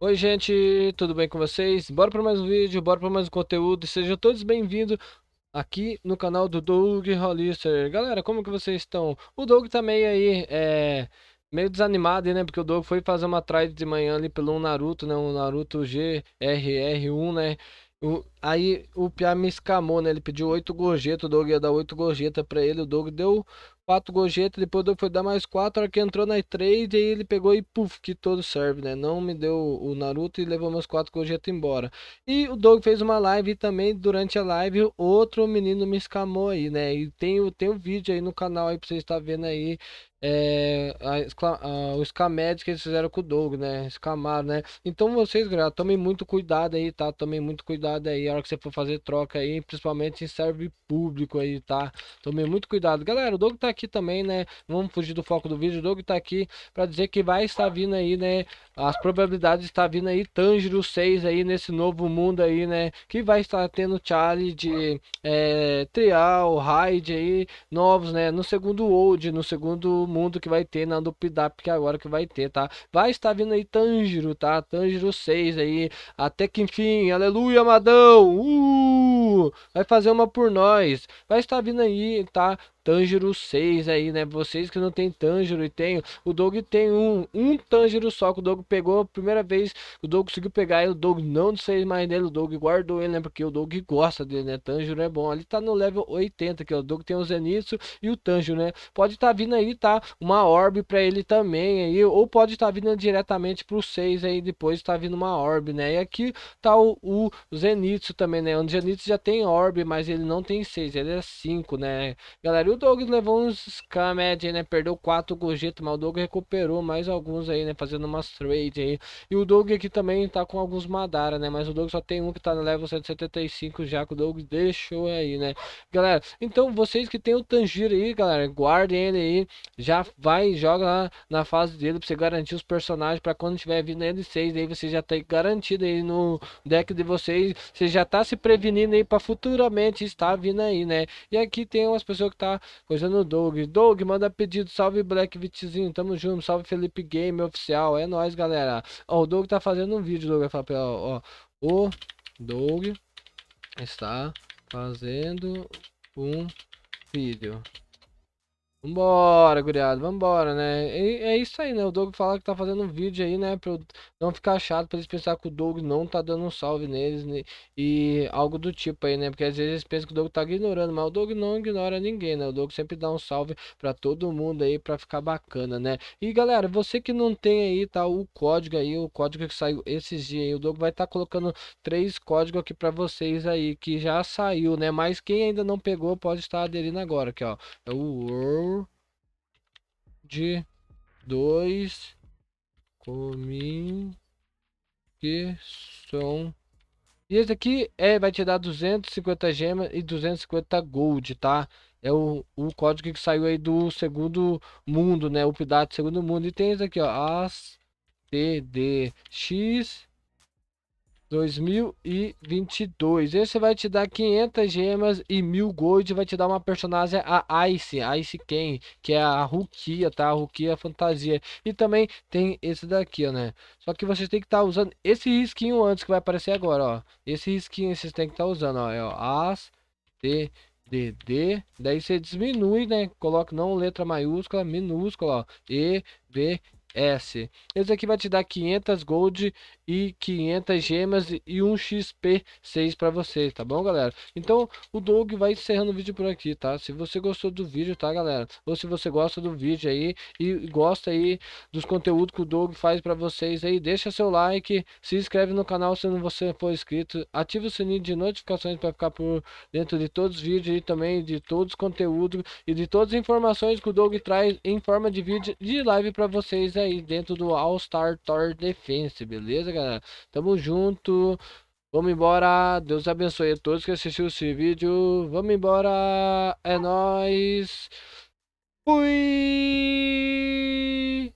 Oi gente, tudo bem com vocês? Bora para mais um vídeo, bora para mais um conteúdo Sejam todos bem-vindos aqui no canal do Doug Hollister Galera, como que vocês estão? O Doug tá meio aí, é... Meio desanimado, né? Porque o Doug foi fazer uma trade de manhã ali pelo Naruto, né? Um Naruto GRR1, né? O, aí o Pia me escamou, né? Ele pediu oito gorjetas, o Doug ia dar oito gorjetas pra ele, o Doug deu quatro gorjetas, depois o Doug foi dar mais quatro, a hora que entrou na trade, aí ele pegou e puf, que todo serve, né? Não me deu o Naruto e levou meus quatro gorjetas embora. E o Doug fez uma live e também durante a live outro menino me escamou aí, né? E tem, tem o um vídeo aí no canal aí pra vocês tá vendo aí é, a, a, os camédios que eles fizeram com o Doug, né? Escamaram, né? Então vocês, galera, tomem muito cuidado aí, tá? Tomem muito cuidado aí, a hora que você for fazer troca aí, principalmente em serve público aí, tá? Tomem muito cuidado. Galera, o Doug tá aqui também, né? Vamos fugir do foco do vídeo. O Doug tá aqui pra dizer que vai estar vindo aí, né? As probabilidades está vindo aí Tanjiro 6 aí nesse novo mundo aí, né? Que vai estar tendo challenge, é, trial, raid aí, novos, né? No segundo old, no segundo mundo que vai ter na Dupidap que é agora que vai ter, tá? Vai estar vindo aí Tanjiro, tá? Tanjiro 6 aí, até que enfim, aleluia, Madão! Uh! Vai fazer uma por nós. Vai estar vindo aí, tá? Tanjiro 6 aí, né? Vocês que não tem Tanjiro e tem. O Dog tem um, um Tanjiro só que o Dog pegou a primeira vez. O Dog conseguiu pegar ele. O Dog não sei mais dele. O Dog guardou ele, né? Porque o Dog gosta dele, né? Tanjiro é bom. Ali tá no level 80, que o Dog tem o Zenitsu e o Tanjiro, né? Pode estar tá vindo aí, tá? Uma orb pra ele também aí. Ou pode estar tá vindo diretamente pro 6 aí. Depois tá vindo uma orb, né? E aqui tá o, o Zenitsu também, né? O Zenitsu já tem orb, mas ele não tem 6, ele é 5, né? Galera, o Douglas levou uns Kamed, né? Perdeu quatro gorjetas, mas o Doug recuperou mais alguns aí, né? Fazendo umas trades aí. E o Doug aqui também tá com alguns Madara, né? Mas o Doug só tem um que tá no level 175 já, que o Doug deixou aí, né? Galera, então vocês que tem o Tanjiro aí, galera, guardem ele aí. Já vai e joga lá na fase dele pra você garantir os personagens pra quando tiver vindo ele 6 aí, você já tem tá garantido aí no deck de vocês. Você já tá se prevenindo aí pra futuramente estar vindo aí, né? E aqui tem umas pessoas que tá Coisa é, no Doug. Doug, manda pedido. Salve Black Vitzinho. Tamo junto. Salve Felipe Game Oficial. É nóis, galera. Ó, o Doug tá fazendo um vídeo, Doug. Fala pra ó. O Doug está fazendo um vídeo. Vambora, guriado, vambora, né? E, é isso aí, né? O Doug fala que tá fazendo um vídeo aí, né? Pra eu não ficar chato, pra eles pensar que o Doug não tá dando um salve neles né? e algo do tipo aí, né? Porque às vezes eles pensam que o Doug tá ignorando, mas o Doug não ignora ninguém, né? O Doug sempre dá um salve pra todo mundo aí, pra ficar bacana, né? E galera, você que não tem aí, tá? O código aí, o código que saiu esses dias aí, o Doug vai estar tá colocando três códigos aqui pra vocês aí, que já saiu, né? Mas quem ainda não pegou pode estar aderindo agora, aqui ó. É o de dois que são E esse aqui é, vai te dar 250 gemas e 250 gold, tá? É o, o código que saiu aí do segundo mundo, né? O update segundo mundo. E tem esse aqui, ó. As TDX 2022. Esse vai te dar 500 gemas e 1000 gold. Vai te dar uma personagem, a Ice, Ice Ken, que é a Rukia, tá? A Rukia fantasia. E também tem esse daqui, né? Só que vocês tem que estar tá usando esse risquinho antes que vai aparecer agora, ó. Esse risquinho vocês tem que estar tá usando, ó. É o As, T, daí você diminui, né? Coloca não letra maiúscula, minúscula, ó, E, V S. Esse aqui vai te dar 500 gold e 500 gemas e um XP 6 para vocês, tá bom, galera? Então, o Doug vai encerrando o vídeo por aqui, tá? Se você gostou do vídeo, tá, galera? Ou se você gosta do vídeo aí e gosta aí dos conteúdos que o Doug faz para vocês aí, deixa seu like, se inscreve no canal se não você for inscrito, ativa o sininho de notificações para ficar por dentro de todos os vídeos e também de todos os conteúdos e de todas as informações que o Doug traz em forma de vídeo de live para vocês aí aí dentro do All Star Tour Defense, beleza, galera? Tamo junto. Vamos embora. Deus abençoe a todos que assistiu esse vídeo. Vamos embora. É nóis. Fui!